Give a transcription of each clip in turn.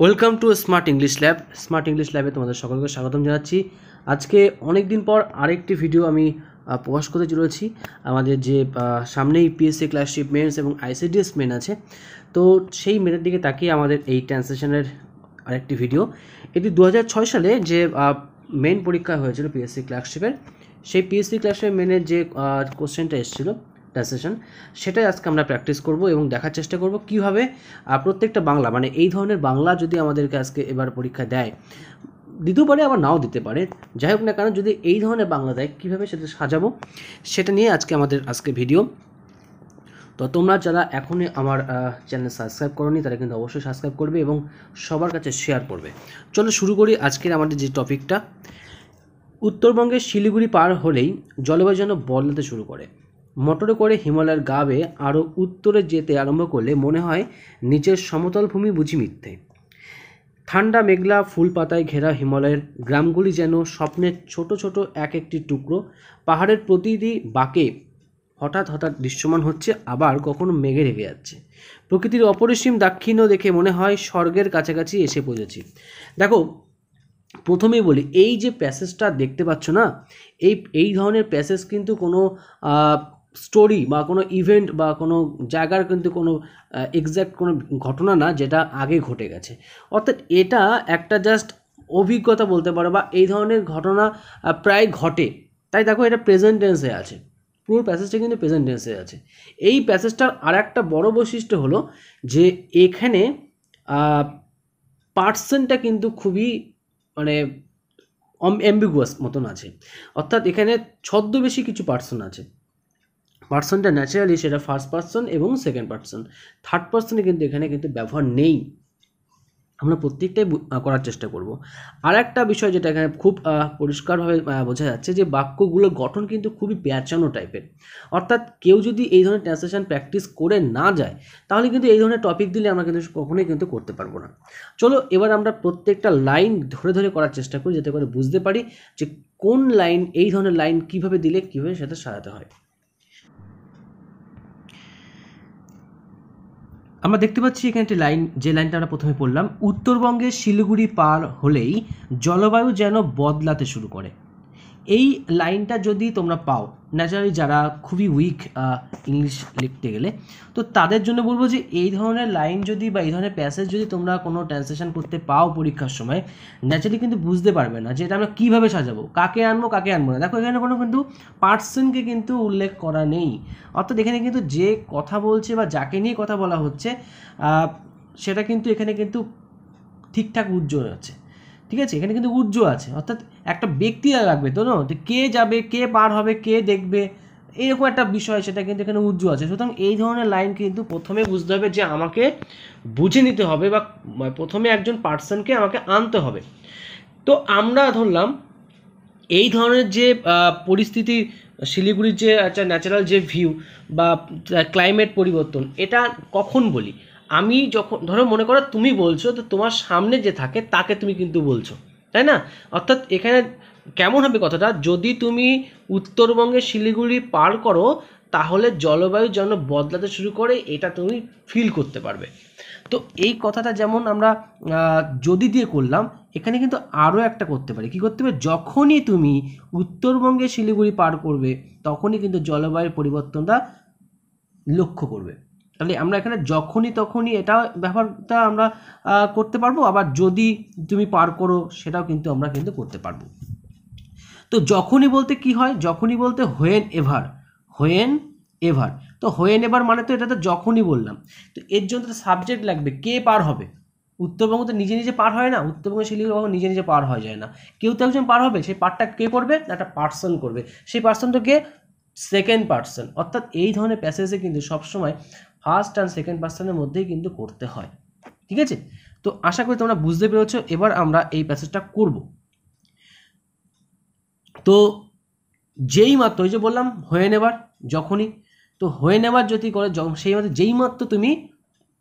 welcome to smart English lab smart English ল্যাবে তোমাদের সকলকে স্বাগতম জানাচ্ছি আজকে অনেক দিন পর আরেকটি ভিডিও আমি প্রকাশ করতে চলেছি আমাদের যে সামনেই পিএসসি ক্লাসশিপ মেন্স এবং আইসিডিএস মেন আছে তো সেই মেনের দিকে তাকিয়ে আমাদের এই ট্রান্সলেশনের আরেকটি ভিডিও এটি দু সালে যে মেন পরীক্ষা হয়েছিল পিএসসি ক্লাসশিপের সেই পিএসসি ক্লাসশিপের মেনের যে কোশ্চেনটা এসেছিলো ট্রান্সলেশন সেটাই আজকে আমরা প্র্যাকটিস করব এবং দেখার চেষ্টা করব কীভাবে প্রত্যেকটা বাংলা মানে এই ধরনের বাংলা যদি আমাদেরকে আজকে এবার পরীক্ষা দেয় দিতেও পারে আবার নাও দিতে পারে যাই হোক না কেন যদি এই ধরনের বাংলা দেয় কীভাবে সেটা সাজাবো সেটা নিয়ে আজকে আমাদের আজকে ভিডিও তো তোমরা যারা এখনই আমার চ্যানেল সাবস্ক্রাইব করনি তারা কিন্তু অবশ্যই সাবস্ক্রাইব করবে এবং সবার কাছে শেয়ার করবে চলো শুরু করি আজকের আমাদের যে টপিকটা উত্তরবঙ্গের শিলিগুড়ি পার হলেই জলবায়ু যেন বদলাতে শুরু করে মোটরে করে হিমালয়ের গা বেয়ে আরও উত্তরে যেতে আরম্ভ করলে মনে হয় নিচের সমতল ভূমি বুঝি মিথ্যে ঠান্ডা মেঘলা ফুল পাতায় ঘেরা হিমালয়ের গ্রামগুলি যেন স্বপ্নের ছোট ছোট এক একটি টুকরো পাহাড়ের প্রতিটি বাঁকে হঠাৎ হঠাৎ দৃশ্যমান হচ্ছে আবার কখনো মেঘে ঢেকে যাচ্ছে প্রকৃতির অপরিসীম দাক্ষিণ্য দেখে মনে হয় স্বর্গের কাছাকাছি এসে পৌঁছেছি দেখো প্রথমেই বলি এই যে প্যাসেজটা দেখতে পাচ্ছ না এই এই ধরনের প্যাসেজ কিন্তু কোনো স্টোরি বা কোনো ইভেন্ট বা কোনো জায়গার কিন্তু কোনো এক্স্যাক্ট কোনো ঘটনা না যেটা আগে ঘটে গেছে অর্থাৎ এটা একটা জাস্ট অভিজ্ঞতা বলতে পারো বা এই ধরনের ঘটনা প্রায় ঘটে তাই দেখো এটা প্রেজেন্টেন্সে আছে পুরো প্যাসেজটা কিন্তু প্রেজেন্টেন্সে আছে এই প্যাসেজটার আর একটা বড়ো বৈশিষ্ট্য হলো যে এখানে পার্সেনটা কিন্তু খুবই মানে অ্যাম্বিগুয়াস মতন আছে অর্থাৎ এখানে ছদ্মবেশী কিছু পার্সন আছে পার্সনটা ন্যাচারালি সেটা ফার্স্ট পার্সন এবং সেকেন্ড পার্সন থার্ড পার্সনে কিন্তু এখানে কিন্তু ব্যবহার নেই আমরা প্রত্যেকটাই করার চেষ্টা করব আর একটা বিষয় যেটা এখানে খুব পরিষ্কারভাবে বোঝা যাচ্ছে যে বাক্যগুলোর গঠন কিন্তু খুবই প্যাঁচানো টাইপের অর্থাৎ কেউ যদি এই ধরনের ট্রান্সলেশন প্র্যাকটিস করে না যায় তাহলে কিন্তু এই ধরনের টপিক দিলে আমরা কিন্তু কখনোই কিন্তু করতে পারবো না চলো এবার আমরা প্রত্যেকটা লাইন ধরে ধরে করার চেষ্টা করি যাতে করে বুঝতে পারি যে কোন লাইন এই ধরনের লাইন কিভাবে দিলে কীভাবে সেটা সাজাতে হয় আমরা দেখতে পাচ্ছি এখানে একটি লাইন যে লাইনটা আমরা প্রথমে পড়লাম উত্তরবঙ্গের শিলিগুড়ি পার হলেই জলবায়ু যেন বদলাতে শুরু করে এই লাইনটা যদি তোমরা পাও ন্যাচারালি যারা খুবই উইক ইংলিশ লিখতে গেলে তো তাদের জন্য বলবো যে এই ধরনের লাইন যদি বা এই ধরনের প্যাসেজ যদি তোমরা কোনো ট্রান্সলেশন করতে পাও পরীক্ষার সময় ন্যাচারালি কিন্তু বুঝতে পারবে না যে এটা আমরা কীভাবে সাজাবো কাকে আনবো কাকে আনবো না দেখো এখানে কোনো কিন্তু পার্সনকে কিন্তু উল্লেখ করা নেই অর্থাৎ এখানে কিন্তু যে কথা বলছে বা যাকে নিয়ে কথা বলা হচ্ছে সেটা কিন্তু এখানে কিন্তু ঠিকঠাক উজ্জ্বল আছে ঠিক আছে এখানে কিন্তু উজ্জ্ব আছে অর্থাৎ একটা ব্যক্তি লাগবে তো যে কে যাবে কে পার হবে কে দেখবে এরকম একটা বিষয় সেটা কিন্তু এখানে উজ্জ্ব আছে সুতরাং এই ধরনের লাইন কিন্তু প্রথমে বুঝতে হবে যে আমাকে বুঝে নিতে হবে বা প্রথমে একজন পার্সনকে আমাকে আনতে হবে তো আমরা ধরলাম এই ধরনের যে পরিস্থিতি শিলিগুড়ির যে একটা ন্যাচারাল যে ভিউ বা ক্লাইমেট পরিবর্তন এটা কখন বলি আমি যখন ধরো মনে করো তুমি বলছো তো তোমার সামনে যে থাকে তাকে তুমি কিন্তু বলছো তাই না অর্থাৎ এখানে কেমন হবে কথাটা যদি তুমি উত্তরবঙ্গে শিলিগুড়ি পার করো তাহলে জলবায়ু যেন বদলাতে শুরু করে এটা তুমি ফিল করতে পারবে তো এই কথাটা যেমন আমরা যদি দিয়ে করলাম এখানে কিন্তু আরও একটা করতে পারি কি করতে পারি যখনই তুমি উত্তরবঙ্গে শিলিগুড়ি পার করবে তখনই কিন্তু জলবায়ুর পরিবর্তনটা লক্ষ্য করবে তাহলে আমরা এখানে যখনই তখনই এটা ব্যবহারটা আমরা করতে পারবো আবার যদি তুমি পার করো সেটাও কিন্তু আমরা কিন্তু করতে পারবো তো যখনই বলতে কি হয় যখনই বলতে হোয়েন এভার হোয়েন এভার তো হোয়েন এভার মানে তো এটা তো যখনই বললাম তো এর জন্য তো সাবজেক্ট লাগবে কে পার হবে উত্তরবঙ্গ তো নিজে নিজে পার হয় না উত্তরবঙ্গ শিলিগুড়ি নিজে নিজে পার হয়ে যায় না কেউ তো একজন পার হবে সেই পারটা কে করবে একটা পার্সন করবে সেই পার্সনটাকে সেকেন্ড পার্সন অর্থাৎ এই ধরনের প্যাসেজে কিন্তু সবসময় ফার্স্ট অ্যান্ড সেকেন্ড পার্সনের মধ্যেই কিন্তু করতে হয় ঠিক আছে তো আশা করি তোমরা বুঝতে পেরেছ এবার আমরা এই প্যাসেজটা করব তো যেই মাত্র ওই যে বললাম হয়ে নেবার যখনই তো হয়ে নেবার যদি করে সেই মাত্র যেই মাত্র তুমি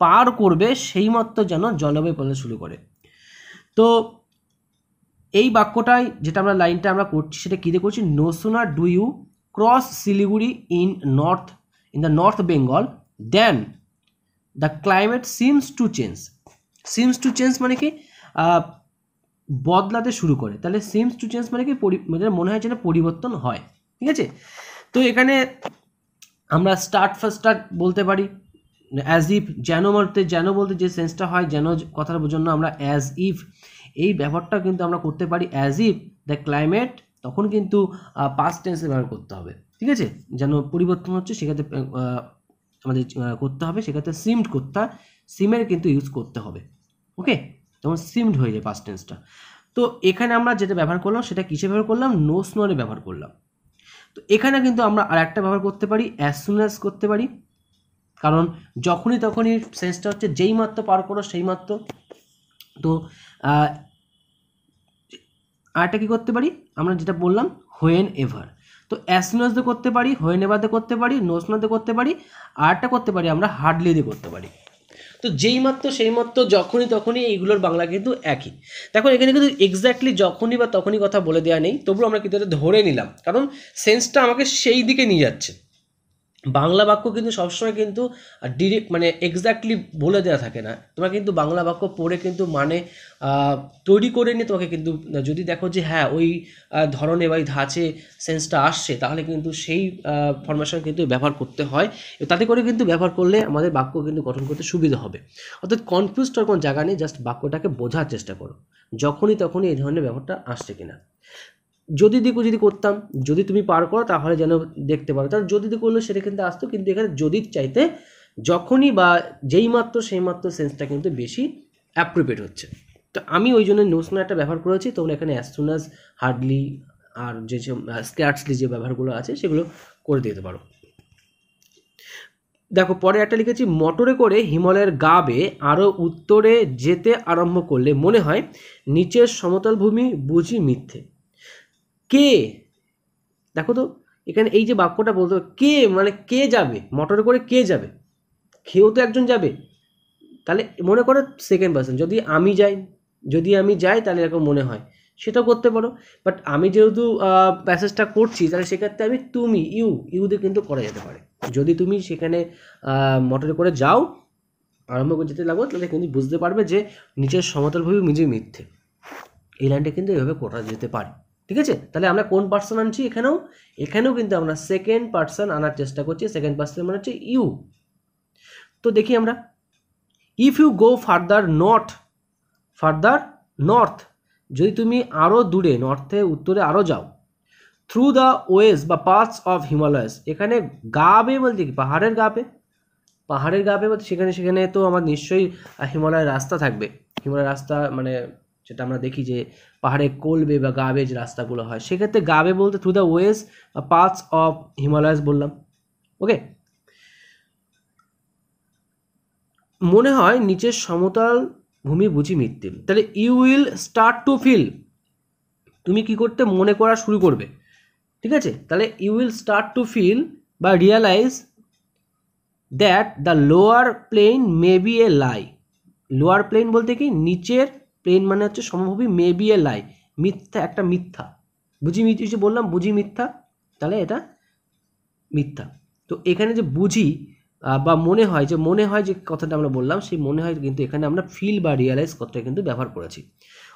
পার করবে সেই মাত্র যেন জলবায়ু পড়া শুরু করে তো এই বাক্যটাই যেটা আমরা লাইনটা আমরা করছি সেটা কী দিয়ে করছি নোসোনা do you cross Siliguri in north in the north Bengal then the climate seems to change seems to change মানে কি বদলাতে শুরু করে তাহলে সিমস টু চেঞ্জ মানে কি মানে মনে হয় যেন পরিবর্তন হয় ঠিক আছে তো এখানে আমরা স্টার্ট ফার্স্ট স্টার্ট বলতে পারি অ্যাজ ইফ যেন মারতে যেন বলতে যে সেন্সটা হয় যেন কথার জন্য আমরা অ্যাজ ইফ এই ব্যাপারটা কিন্তু আমরা করতে পারি অ্যাজ ইফ দ্য ক্লাইমেট তখন কিন্তু পাস্ট টেন্সে ব্যবহার করতে হবে ঠিক আছে যেন পরিবর্তন হচ্ছে সেক্ষেত্রে আমাদের করতে হবে সেক্ষেত্রে সিমড করতে সিমের কিন্তু ইউজ করতে হবে ওকে তখন সিমড হয়ে যায় পাস্ট টেন্সটা তো এখানে আমরা যেটা ব্যবহার করলাম সেটা কিসে ব্যবহার করলাম নো স্নোরে ব্যবহার করলাম তো এখানে কিন্তু আমরা আর একটা ব্যবহার করতে পারি অ্যাস সুন করতে পারি কারণ যখনই তখনই সেন্সটা হচ্ছে যেই মাত্র পার করো সেই মাত্র তো আরেকটা কী করতে পারি আমরা যেটা বললাম হোয়েন এভার তো অ্যাসনোসে করতে পারি হয়নেবাদে করতে পারি নোসনোতে করতে পারি আরটা করতে পারি আমরা হার্ডলি দিয়ে করতে পারি তো যেই মাত্র সেই মাত্র যখনই তখনই এইগুলোর বাংলা কিন্তু একই দেখো এখানে কিন্তু এক্স্যাক্টলি যখনই বা তখনই কথা বলে দেওয়া নেই তবু আমরা কিন্তু ধরে নিলাম কারণ সেন্সটা আমাকে সেই দিকে নিয়ে যাচ্ছে বাংলা বাক্য কিন্তু সবসময় কিন্তু ডিরেক্ট মানে এক্স্যাক্টলি বলে দেওয়া থাকে না তোমরা কিন্তু বাংলা বাক্য পড়ে কিন্তু মানে তৈরি করে নিয়ে তোমাকে কিন্তু যদি দেখো যে হ্যাঁ ওই ধরনে বা ওই ধাঁচে সেন্সটা আসছে তাহলে কিন্তু সেই ফরমেশন কিন্তু ব্যবহার করতে হয় তাতে করে কিন্তু ব্যবহার করলে আমাদের বাক্য কিন্তু গঠন করতে সুবিধা হবে অর্থাৎ কনফিউজড হওয়ার কোনো জায়গা নেই জাস্ট বাক্যটাকে বোঝার চেষ্টা করো যখনই তখনই এই ধরনের ব্যাপারটা আসছে কিনা যদি দিকু যদি করতাম যদি তুমি পার করো তাহলে যেন দেখতে পারো তার যদি দিকু করলে সেটা কিন্তু আসতো কিন্তু এখানে যদির চাইতে যখনই বা যেই মাত্র সেই মাত্র সেন্সটা কিন্তু বেশি অ্যাপ্রোপ্রিয়েট হচ্ছে তো আমি ওই জন্য নোসনো একটা ব্যবহার করেছি তোমরা এখানে অ্যাসুনাস হার্ডলি আর যে স্ক্যাটসলি যে ব্যবহারগুলো আছে সেগুলো করে দিতে পারো দেখো পরে একটা লিখেছি মোটরে করে হিমালয়ের গা বেয়ে আরও উত্তরে যেতে আরম্ভ করলে মনে হয় নিচের সমতল ভূমি বুঝি মিথ্যে কে দেখো তো এখানে এই যে বাক্যটা বলতে কে মানে কে যাবে মোটরে করে কে যাবে খেয়েও তো একজন যাবে তাহলে মনে করো সেকেন্ড পার্সন যদি আমি যাই যদি আমি যাই তাহলে এরকম মনে হয় সেটাও করতে পারো বাট আমি যেহেতু প্যাসেজটা করছি তাহলে সেক্ষেত্রে আমি তুমি ইউ ইউ দিয়ে কিন্তু করা যেতে পারে যদি তুমি সেখানে মোটরে করে যাও আরম্ভ করে যেতে লাগো তাহলে কিন্তু বুঝতে পারবে যে নিজের সমতল ভূমি নিজেই মিথ্যে এই লাইনটা কিন্তু এভাবে করা যেতে পারে ঠিক আছে তাহলে আমরা কোন পার্সন আনছি এখানেও এখানেও কিন্তু আমরা সেকেন্ড পার্সন আনার চেষ্টা করছি সেকেন্ড পার্সন মানে হচ্ছে ইউ তো দেখি আমরা if you go further north further north যদি তুমি আরও দূরে নর্থে উত্তরে আরও যাও থ্রু দ্য ওয়েস বা পার্টস অফ হিমালয়াস এখানে গা বেয়ে বলতে কি পাহাড়ের গা পে পাহাড়ের গা পে বলতে সেখানে সেখানে তো আমার নিশ্চয়ই হিমালয়ের রাস্তা থাকবে হিমালয়ের রাস্তা মানে যেটা আমরা দেখি যে পাহাড়ে কোলবে বা গাবেজ রাস্তাগুলো হয় সেক্ষেত্রে গাবে বলতে through the ways parts of Himalayas বললাম ওকে মনে হয় নিচের সমতল ভূমি বুঝি মৃত্যু তাহলে you will start to feel তুমি কি করতে মনে করা শুরু করবে ঠিক আছে তাহলে you will start to feel বা realise that the lower plain may be a lie lower plain বলতে কি নিচের প্লেন মানে হচ্ছে সম্ভবই মে বি এ লাই মিথ্যা একটা মিথ্যা বুঝি মিথ্যে বললাম বুঝি মিথ্যা তাহলে এটা মিথ্যা তো এখানে যে বুঝি বা মনে হয় যে মনে হয় যে কথাটা আমরা বললাম সেই মনে হয় কিন্তু এখানে আমরা ফিল বা রিয়ালাইজ কথাটা কিন্তু ব্যবহার করেছি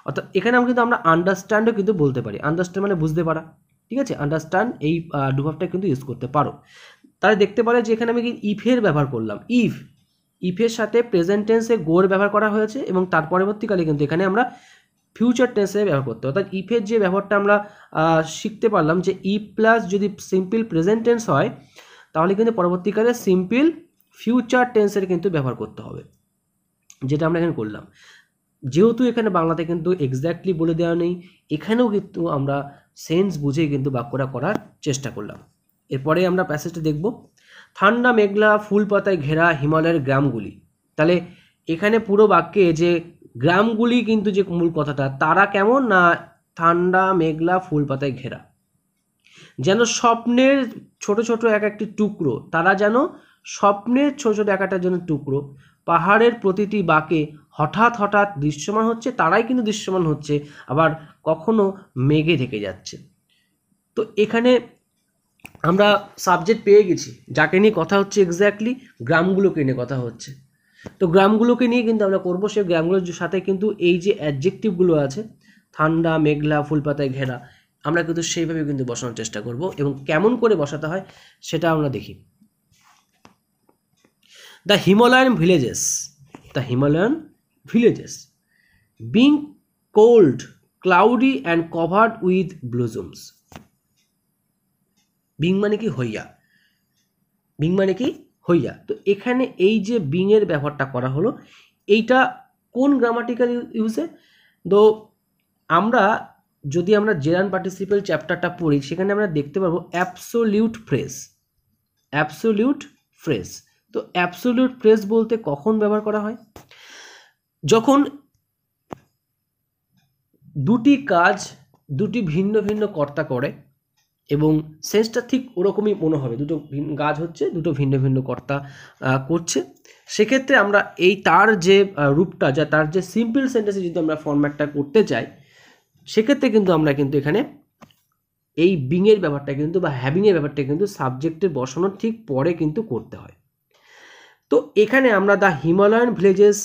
অর্থাৎ এখানে আমরা কিন্তু আমরা আন্ডারস্ট্যান্ডও কিন্তু বলতে পারি আন্ডারস্ট্যান্ড মানে বুঝতে পারা ঠিক আছে আন্ডারস্ট্যান্ড এই ডুভাবটা কিন্তু ইউজ করতে পারো তাহলে দেখতে পারে যে এখানে আমি ইফের ব্যবহার করলাম ইফ ইফের সাথে প্রেজেন্ট টেন্সে গোর ব্যবহার করা হয়েছে এবং তার পরবর্তীকালে কিন্তু এখানে আমরা ফিউচার টেন্সে ব্যবহার করতে অর্থাৎ ইফের যে ব্যবহারটা আমরা শিখতে পারলাম যে ই প্লাস যদি সিম্পল প্রেজেন্ট টেন্স হয় তাহলে কিন্তু পরবর্তীকালে সিম্পল ফিউচার টেন্সের কিন্তু ব্যবহার করতে হবে যেটা আমরা এখানে করলাম যেহেতু এখানে বাংলাতে কিন্তু এক্স্যাক্টলি বলে দেওয়া নেই এখানেও কিন্তু আমরা সেন্স বুঝে কিন্তু বাক্যটা করার চেষ্টা করলাম এরপরে আমরা প্যাসেজটা দেখব ঠান্ডা মেঘলা ফুল পাতায় ঘেরা হিমালয়ের গ্রামগুলি তাহলে এখানে পুরো বাক্যে যে গ্রামগুলি কিন্তু যে মূল কথাটা তারা কেমন না ঠান্ডা মেঘলা ফুল পাতায় ঘেরা যেন স্বপ্নের ছোট ছোট এক একটি টুকরো তারা যেন স্বপ্নের ছোট ছোট একটা যেন টুকরো পাহাড়ের প্রতিটি বাঁকে হঠাৎ হঠাৎ দৃশ্যমান হচ্ছে তারাই কিন্তু দৃশ্যমান হচ্ছে আবার কখনো মেঘে ঢেকে যাচ্ছে তো এখানে আমরা সাবজেক্ট পেয়ে গেছি যাকে নিয়ে কথা হচ্ছে এক্স্যাক্টলি গ্রামগুলোকে নিয়ে কথা হচ্ছে তো গ্রামগুলোকে নিয়ে কিন্তু আমরা করবো সেই গ্রামগুলোর সাথে কিন্তু এই যে অ্যাডজেক্টিভগুলো আছে ঠান্ডা মেঘলা ফুলপাতায় ঘেরা আমরা কিন্তু সেইভাবে কিন্তু বসানোর চেষ্টা করব এবং কেমন করে বসাতে হয় সেটা আমরা দেখি the Himalayan villages the Himalayan villages being cold cloudy and covered with blossoms being মানে কি হইয়া বিং মানে কি হইয়া তো এখানে এই যে বিংয়ের ব্যবহারটা করা হলো এইটা কোন গ্রামাটিক্যাল ইউজে তো আমরা যদি আমরা জেরান পার্টিসিপেল চ্যাপ্টারটা পড়ি সেখানে আমরা দেখতে পাবো অ্যাবসোলিউট ফ্রেস অ্যাবসোলিউট ফ্রেস তো অ্যাবসোলিউট ফ্রেস বলতে কখন ব্যবহার করা হয় যখন দুটি কাজ দুটি ভিন্ন ভিন্ন কর্তা করে এবং সেন্সটা ঠিক ওরকমই মনে হবে দুটো গাছ হচ্ছে দুটো ভিন্ন ভিন্ন কর্তা করছে সেক্ষেত্রে আমরা এই তার যে রূপটা যা তার যে সিম্পল সেন্টেন্সে যদি আমরা ফর্ম্যাটটা করতে চাই সেক্ষেত্রে কিন্তু আমরা কিন্তু এখানে এই বিংয়ের ব্যাপারটা কিন্তু বা হ্যাভিংয়ের ব্যাপারটা কিন্তু সাবজেক্টের বসানোর ঠিক পরে কিন্তু করতে হয় তো এখানে আমরা the Himalayan villages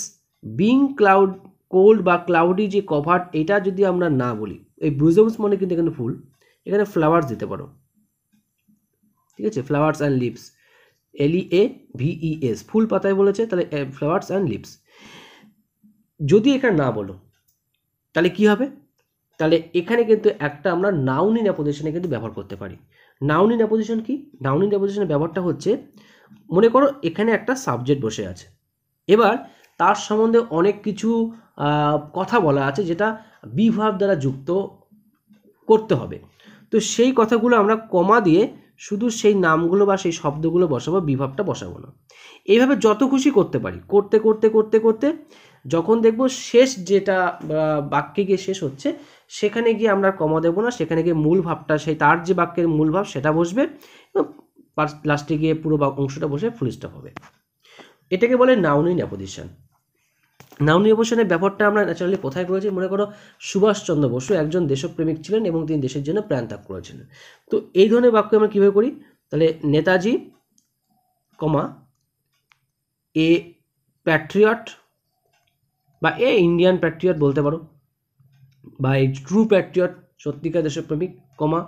being cloud cold বা ক্লাউডি যে কভার এটা যদি আমরা না বলি এই ব্রুজমস মানে কিন্তু এখানে ফুল এখানে ফ্লাওয়ার্স দিতে পারো ঠিক আছে flowers and leaves L E A V E S ফুল পাতায় বলেছে তাহলে ফ্লাওয়ার্স অ্যান্ড লিপস যদি এখানে না বলো তাহলে কি হবে তাহলে এখানে কিন্তু একটা আমরা নাউনি অ্যাপোজিশনে কিন্তু ব্যবহার করতে পারি নাউনি অ্যাপোজিশন কি নাউনি অ্যাপোজিশনের ব্যবহারটা হচ্ছে মনে করো এখানে একটা সাবজেক্ট বসে আছে এবার তার সম্বন্ধে অনেক কিছু কথা বলা আছে যেটা বিভাব দ্বারা যুক্ত করতে হবে তো সেই কথাগুলো আমরা কমা দিয়ে শুধু সেই নামগুলো বা সেই শব্দগুলো বসাবো বিভাবটা বসাবো না এইভাবে যত খুশি করতে পারি করতে করতে করতে করতে যখন দেখব শেষ যেটা বাক্যে গিয়ে শেষ হচ্ছে সেখানে গিয়ে আমরা কমা দেবো না সেখানে গিয়ে মূল ভাবটা সেই তার যে বাক্যের মূল ভাব সেটা বসবে লাস্টে গিয়ে পুরো অংশটা বসে ফুলিস্টপ হবে এটাকে বলে নাউনি নেপোজিশন নাউন নির্বাচনের ব্যাপারটা আমরা ন্যাচারালি কোথায় করেছি মনে করো সুভাষচন্দ্র বসু একজন দেশপ্রেমিক ছিলেন এবং তিনি দেশের জন্য প্রাণত্যাগ করেছিলেন তো এই ধরনের বাক্য আমরা কীভাবে করি তাহলে নেতাজি কমা এ প্যাট্রিয়ট বা এ ইন্ডিয়ান প্যাট্রিয়ট বলতে পারো বা এই ট্রু প্যাট্রিয়ট সত্যিকার দেশপ্রেমিক comma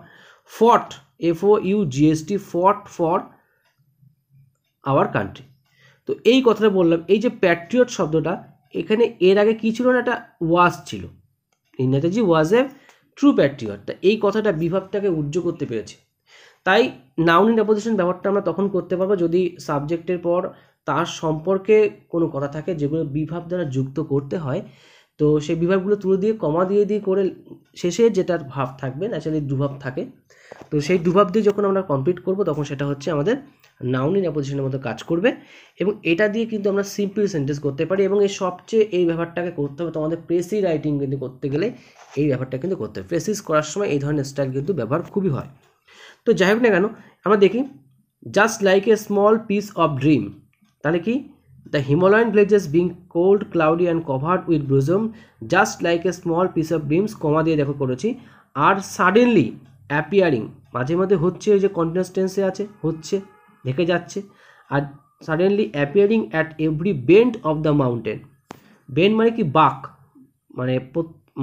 fought F O U G S T fought for our country তো এই কথাটা বললাম এই যে প্যাট্রিয়ট শব্দটা এখানে এর আগে কী ছিল না একটা ওয়াজ ছিল Netaji was a true patriot তা এই কথাটা বিভাবটাকে উজ্জ করতে পেরেছে তাই নাউন ইন অপোজিশন ব্যবহারটা আমরা তখন করতে পারবো যদি সাবজেক্টের পর তার সম্পর্কে কোনো কথা থাকে যেগুলো বিভাব দ্বারা যুক্ত করতে হয় তো সেই বিভাগগুলো তুলে দিয়ে কমা দিয়ে দিয়ে করে শেষে যেটার ভাব থাকবে ন্যাচারালি দুভাব থাকে তো সেই দুভাব দিয়ে যখন আমরা কমপ্লিট করব তখন সেটা হচ্ছে আমাদের নাউন ইন অ্যাপোজিশনের মতো কাজ করবে এবং এটা দিয়ে কিন্তু আমরা সিম্পল সেন্টেন্স করতে পারি এবং এই সবচেয়ে এই ব্যাপারটাকে করতে হবে তোমাদের প্রেসি রাইটিং কিন্তু করতে গেলে এই ব্যাপারটা কিন্তু করতে হবে প্রেসিস করার সময় এই ধরনের স্টাইল কিন্তু ব্যবহার খুবই হয় তো যাই হোক না কেন আমরা দেখি just like a small piece of dream তাহলে কি The Himalayan glaciers being cold, cloudy and covered with bosom, just like a small piece of beams, কমা দিয়ে দেখো করেছি আর সাডেনলি অ্যাপিয়ারিং মাঝে মাঝে হচ্ছে ওই যে কন্টিনিউস টেন্সে আছে হচ্ছে দেখে যাচ্ছে আর suddenly appearing at every bend of the mountain bend মানে কি বাক মানে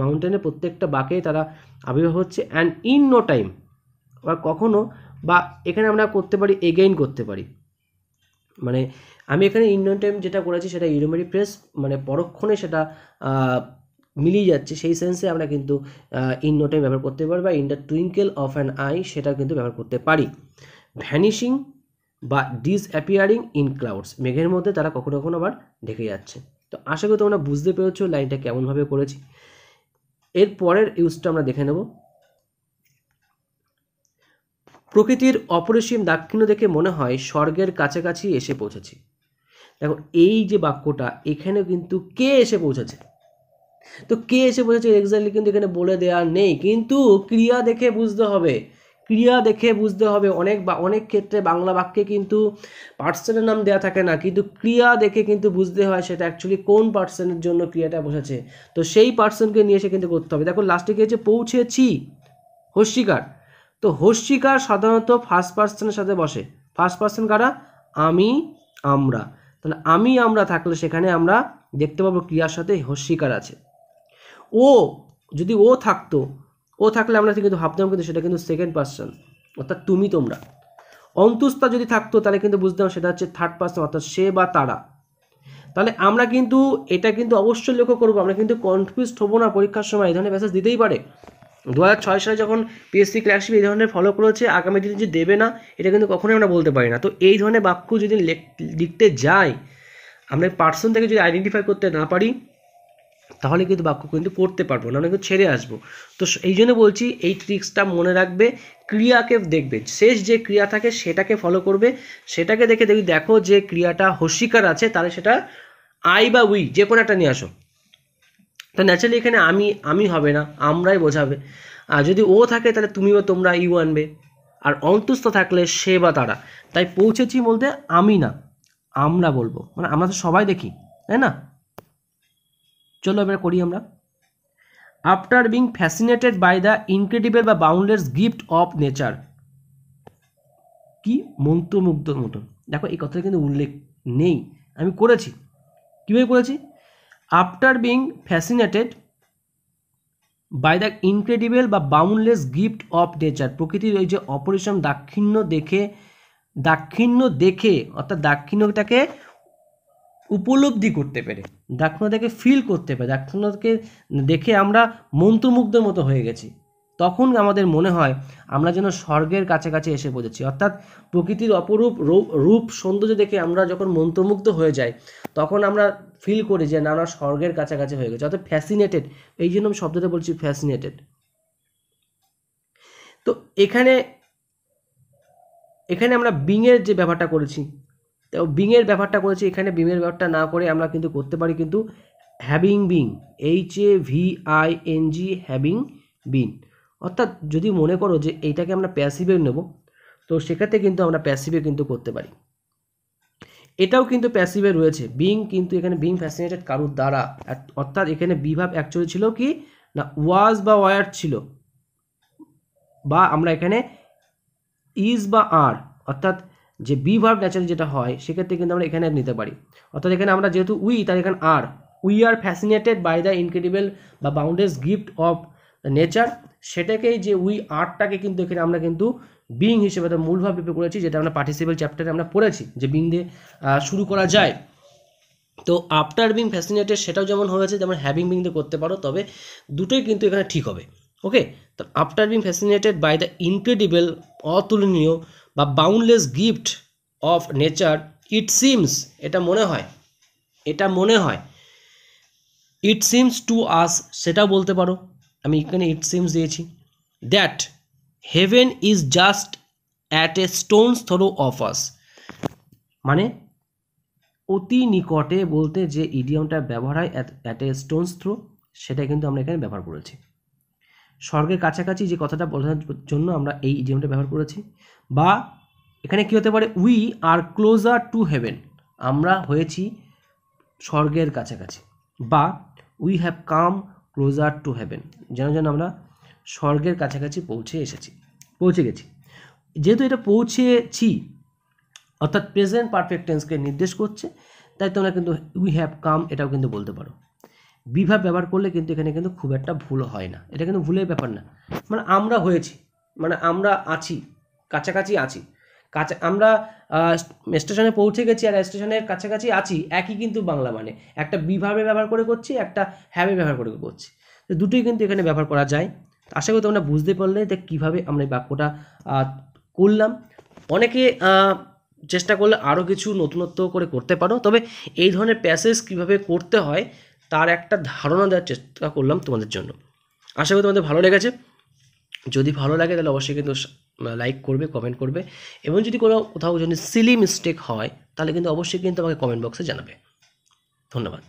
মাউন্টেনের প্রত্যেকটা বাকে তারা আবির্ভাব হচ্ছে অ্যান্ড ইন নো টাইম আবার কখনো বা এখানে আমরা করতে পারি এগেইন করতে পারি মানে আমি এখানে ইন্ডিয়ান টাইম যেটা করেছি সেটা ইউরোমেরি প্রেস মানে পরক্ষণে সেটা মিলিয়ে যাচ্ছে সেই সেন্সে আমরা কিন্তু ইন্ডো টাইম ব্যবহার করতে পারি বা in twinkle of an eye সেটা কিন্তু ব্যবহার করতে পারি ভ্যানিশিং বা ডিসঅ্যাপিয়ারিং ইন ক্লাউডস মেঘের মধ্যে তারা কখনো কখনো আবার ঢেকে যাচ্ছে তো আশা করি তোমরা বুঝতে পেরেছ লাইনটা কেমনভাবে করেছি এর পরের ইউজটা আমরা দেখে নেব প্রকৃতির অপরিসীম দাক্ষিণ্য দেখে মনে হয় স্বর্গের কাছাকাছি এসে পৌঁছেছি দেখো এই যে বাক্যটা এখানেও কিন্তু কে এসে পৌঁছেছে তো কে এসে পৌঁছেছে এক্স্যাক্টলি কিন্তু এখানে বলে দেওয়া নেই কিন্তু ক্রিয়া দেখে বুঝতে হবে ক্রিয়া দেখে বুঝতে হবে অনেক বা অনেক ক্ষেত্রে বাংলা বাক্যে কিন্তু পার্সনের নাম দেওয়া থাকে না কিন্তু ক্রিয়া দেখে কিন্তু বুঝতে হয় সেটা অ্যাকচুয়ালি কোন পার্সনের জন্য ক্রিয়াটা বসেছে তো সেই পার্সনকে নিয়ে এসে কিন্তু করতে হবে দেখো লাস্টে কি হচ্ছে পৌঁছেছি হস্যিকার তো হস্যিকার সাধারণত ফার্স্ট পার্সনের সাথে বসে ফার্স্ট পার্সন কারা আমি আমরা তাহলে আমি আমরা থাকলে সেখানে আমরা দেখতে পাবো ক্রিয়ার সাথে হস্বীকার আছে ও যদি ও থাকতো ও থাকলে আমরা কিন্তু ভাবতাম কিন্তু সেটা কিন্তু সেকেন্ড পার্সন অর্থাৎ তুমি তোমরা অন্তুস্তা যদি থাকতো তাহলে কিন্তু বুঝতাম সেটা হচ্ছে থার্ড পার্সন অর্থাৎ সে বা তারা তাহলে আমরা কিন্তু এটা কিন্তু অবশ্যই লক্ষ্য করবো আমরা কিন্তু কনফিউজড হবো না পরীক্ষার সময় এই ধরনের মেসেজ দিতেই পারে দু হাজার ছয় সালে যখন পিএসসি ক্লার্কশিপ এই ধরনের ফলো করেছে আগামী দিনে যে দেবে না এটা কিন্তু কখনোই আমরা বলতে পারি না তো এই ধরনের বাক্য যদি লিখতে যাই আমরা পার্সন থেকে যদি আইডেন্টিফাই করতে না পারি তাহলে কিন্তু বাক্য কিন্তু পড়তে পারবো না কিন্তু ছেড়ে আসবো তো এই জন্য বলছি এই ট্রিক্সটা মনে রাখবে ক্রিয়াকে দেখবে শেষ যে ক্রিয়া থাকে সেটাকে ফলো করবে সেটাকে দেখে দেখি দেখো যে ক্রিয়াটা হস্বীকার আছে তাহলে সেটা আই বা উই যে কোনো একটা নিয়ে আসো তো ন্যাচারালি এখানে আমি আমি হবে না আমরাই বোঝাবে আর যদি ও থাকে তাহলে তুমি বা তোমরা ইউ আনবে আর অন্তস্থ থাকলে সে বা তারা তাই পৌঁছেছি বলতে আমি না আমরা বলবো মানে আমরা তো সবাই দেখি তাই না চলো এবার করি আমরা after being fascinated by the incredible বা বাউন্ডলেস গিফট অফ নেচার কি মন্ত্রমুগ্ধ মতন দেখো এই কথাটা কিন্তু উল্লেখ নেই আমি করেছি কীভাবে করেছি after being fascinated by the incredible বা বাউন্ডলেস গিফট অফ নেচার প্রকৃতির ওই যে অপরিশ্রম দাক্ষিণ্য দেখে দাক্ষিণ্য দেখে অর্থাৎ দাক্ষিণ্যটাকে উপলব্ধি করতে পেরে দেখে ফিল করতে পেরে দাক্ষিণ্যকে দেখে আমরা মন্ত্রমুগ্ধের মতো হয়ে গেছি তখন আমাদের মনে হয় আমরা যেন স্বর্গের কাছাকাছি এসে পৌঁছেছি অর্থাৎ প্রকৃতির অপরূপ রূপ সৌন্দর্য দেখে আমরা যখন মন্ত্রমুগ্ধ হয়ে যাই তখন আমরা ফিল করি যে না আমরা স্বর্গের কাছাকাছি হয়ে গেছি অর্থাৎ ফ্যাসিনেটেড এই জন্য আমি শব্দটা বলছি ফ্যাসিনেটেড তো এখানে এখানে আমরা বিংয়ের যে ব্যাপারটা করেছি তো বিংয়ের ব্যাপারটা করেছি এখানে বিংয়ের ব্যাপারটা না করে আমরা কিন্তু করতে পারি কিন্তু having being H A V I N G having been অর্থাৎ যদি মনে করো যে এইটাকে আমরা প্যাসিভে নেব তো সেক্ষেত্রে কিন্তু আমরা প্যাসিভে কিন্তু করতে পারি এটাও কিন্তু প্যাসিভে রয়েছে বিং কিন্তু এখানে বিং ফ্যাসিনেটেড কারুর দ্বারা অর্থাৎ এখানে বিভাব অ্যাকচুয়ালি ছিল কি না ওয়াজ বা ওয়ার ছিল বা আমরা এখানে ইজ বা আর অর্থাৎ যে বিভাব ন্যাচারাল যেটা হয় সেক্ষেত্রে কিন্তু আমরা এখানে নিতে পারি অর্থাৎ এখানে আমরা যেহেতু উই তার এখানে আর we are fascinated by the incredible বা বাউন্ডারিজ গিফট অফ নেচার সেটাকেই যে উই আর্টটাকে কিন্তু এখানে আমরা কিন্তু বিং হিসেবে মূলভাবে মূলভাব ভেবে করেছি যেটা আমরা পার্টিসিপেল চ্যাপ্টারে আমরা পড়েছি যে বিং দিয়ে শুরু করা যায় তো আফটার বিং ফ্যাসিনেটেড সেটাও যেমন হয়েছে যেমন হ্যাভিং বিং দিয়ে করতে পারো তবে দুটোই কিন্তু এখানে ঠিক হবে ওকে তো after being fascinated by the incredible অতুলনীয় বা boundless gift of nature it seems এটা মনে হয় এটা মনে হয় ইট সিমস টু আস সেটাও বলতে পারো আমি এখানে ইট সিমস দিয়েছি that heaven is just at a stone's throw of us মানে অতি নিকটে বলতে যে ইডিয়মটা ব্যবহার হয় অ্যাট এ স্টোন থ্রো সেটা কিন্তু আমরা এখানে ব্যবহার করেছি স্বর্গের কাছাকাছি যে কথাটা বোঝানোর জন্য আমরা এই ইডিয়মটা ব্যবহার করেছি বা এখানে কী হতে পারে we are closer to heaven আমরা হয়েছি স্বর্গের কাছাকাছি বা we have come closer to heaven যেন যেন আমরা স্বর্গের কাছাকাছি পৌঁছে এসেছি পৌঁছে গেছি যেহেতু এটা পৌঁছেছি অর্থাৎ প্রেজেন্ট পারফেক্ট টেন্সকে নির্দেশ করছে তাই তোমরা কিন্তু উই হ্যাভ কাম এটাও কিন্তু বলতে পারো বিভাগ ব্যবহার করলে কিন্তু এখানে কিন্তু খুব একটা ভুল হয় না এটা কিন্তু ভুলের ব্যাপার না মানে আমরা হয়েছি মানে আমরা আছি কাছাকাছি আছি কাছে আমরা স্টেশনে পৌঁছে গেছি আর স্টেশনের কাছাকাছি আছি একই কিন্তু বাংলা মানে একটা বিভাবে ব্যবহার করে করছি একটা হ্যাবে ব্যবহার করে করছি তো দুটোই কিন্তু এখানে ব্যবহার করা যায় আশা করি তোমরা বুঝতে পারলে যে কীভাবে আমরা এই বাক্যটা করলাম অনেকে চেষ্টা করলে আরও কিছু নতুনত্ব করে করতে পারো তবে এই ধরনের প্যাসেজ কীভাবে করতে হয় তার একটা ধারণা দেওয়ার চেষ্টা করলাম তোমাদের জন্য আশা করি তোমাদের ভালো লেগেছে যদি ভালো লাগে তাহলে অবশ্যই কিন্তু লাইক করবে কমেন্ট করবে এবং যদি কোনো কোথাও যদি সিলি মিস্টেক হয় তাহলে কিন্তু অবশ্যই কিন্তু আমাকে কমেন্ট বক্সে জানাবে ধন্যবাদ